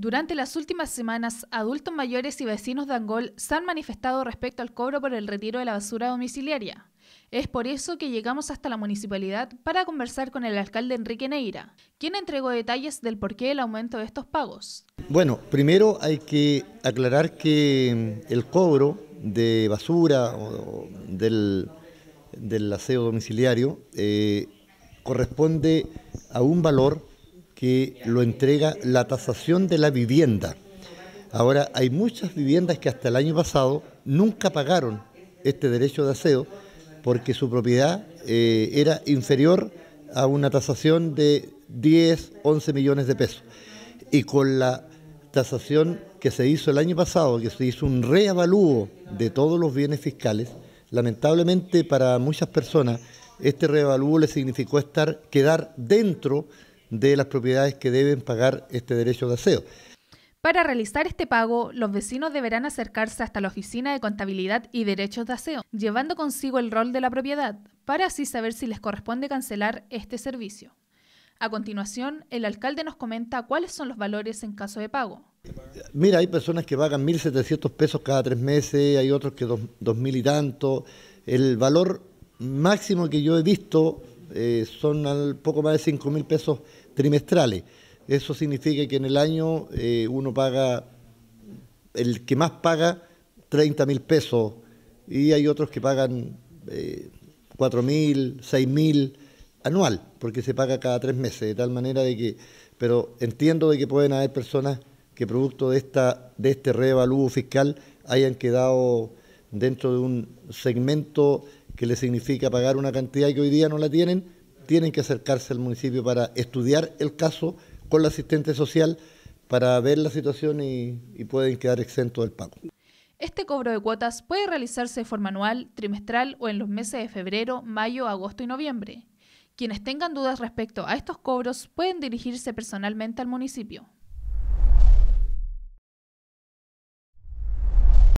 Durante las últimas semanas, adultos mayores y vecinos de Angol se han manifestado respecto al cobro por el retiro de la basura domiciliaria. Es por eso que llegamos hasta la municipalidad para conversar con el alcalde Enrique Neira, quien entregó detalles del porqué del aumento de estos pagos. Bueno, primero hay que aclarar que mm, el cobro de basura o del, aseo domiciliario eh, corresponde a un valor que lo entrega la tasación de la vivienda. Ahora, hay muchas viviendas que hasta el año pasado nunca pagaron este derecho de aseo porque su propiedad eh, era inferior a una tasación de 10, 11 millones de pesos. Y con la tasación que se hizo el año pasado, que se hizo un reavalúo de todos los bienes fiscales, lamentablemente para muchas personas este reavalúo le significó estar, quedar dentro de las propiedades que deben pagar este derecho de aseo. Para realizar este pago, los vecinos deberán acercarse hasta la Oficina de Contabilidad y Derechos de Aseo, llevando consigo el rol de la propiedad, para así saber si les corresponde cancelar este servicio. A continuación, el alcalde nos comenta cuáles son los valores en caso de pago. Mira, hay personas que pagan 1.700 pesos cada tres meses, hay otros que 2.000 y tanto. El valor máximo que yo he visto eh, son al poco más de 5 mil pesos trimestrales. Eso significa que en el año eh, uno paga, el que más paga, 30 mil pesos y hay otros que pagan eh, 4 mil, 6 mil anual, porque se paga cada tres meses, de tal manera de que, pero entiendo de que pueden haber personas que producto de, esta, de este reevalúo fiscal hayan quedado dentro de un segmento que le significa pagar una cantidad que hoy día no la tienen, tienen que acercarse al municipio para estudiar el caso con la asistente social para ver la situación y, y pueden quedar exentos del pago. Este cobro de cuotas puede realizarse de forma anual, trimestral o en los meses de febrero, mayo, agosto y noviembre. Quienes tengan dudas respecto a estos cobros pueden dirigirse personalmente al municipio.